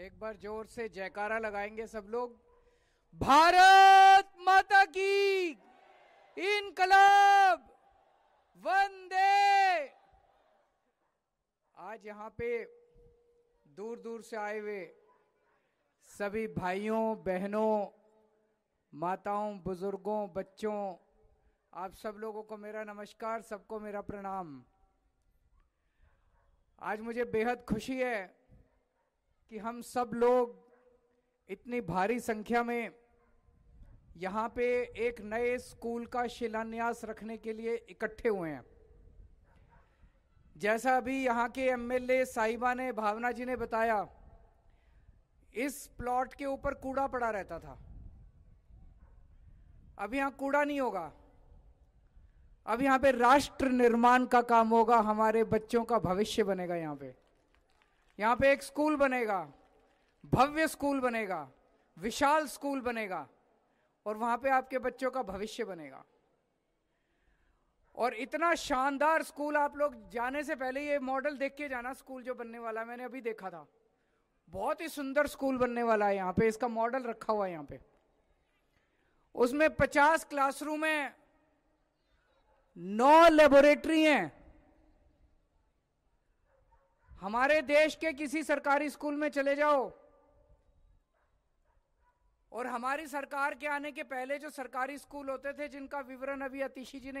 एक बार जोर से जयकारा लगाएंगे सब लोग भारत माता की इनकलाब वंदे आज यहाँ पे दूर दूर से आए हुए सभी भाइयों बहनों माताओं बुजुर्गों बच्चों आप सब लोगों को मेरा नमस्कार सबको मेरा प्रणाम आज मुझे बेहद खुशी है कि हम सब लोग इतनी भारी संख्या में यहाँ पे एक नए स्कूल का शिलान्यास रखने के लिए इकट्ठे हुए हैं जैसा अभी यहाँ के एमएलए साहिबा ने भावना जी ने बताया इस प्लॉट के ऊपर कूड़ा पड़ा रहता था अब यहाँ कूड़ा नहीं होगा अब यहाँ पे राष्ट्र निर्माण का काम होगा हमारे बच्चों का भविष्य बनेगा यहाँ पे यहाँ पे एक स्कूल बनेगा भव्य स्कूल बनेगा विशाल स्कूल बनेगा और वहां पे आपके बच्चों का भविष्य बनेगा और इतना शानदार स्कूल आप लोग जाने से पहले ये मॉडल देख के जाना स्कूल जो बनने वाला मैंने अभी देखा था बहुत ही सुंदर स्कूल बनने वाला है यहाँ पे इसका मॉडल रखा हुआ है यहाँ पे उसमें पचास क्लासरूम है नौ लेबोरेटरी हैं हमारे देश के किसी सरकारी स्कूल में चले जाओ और हमारी सरकार के आने के पहले जो सरकारी स्कूल होते थे जिनका विवरण अभी अतिशी जी ने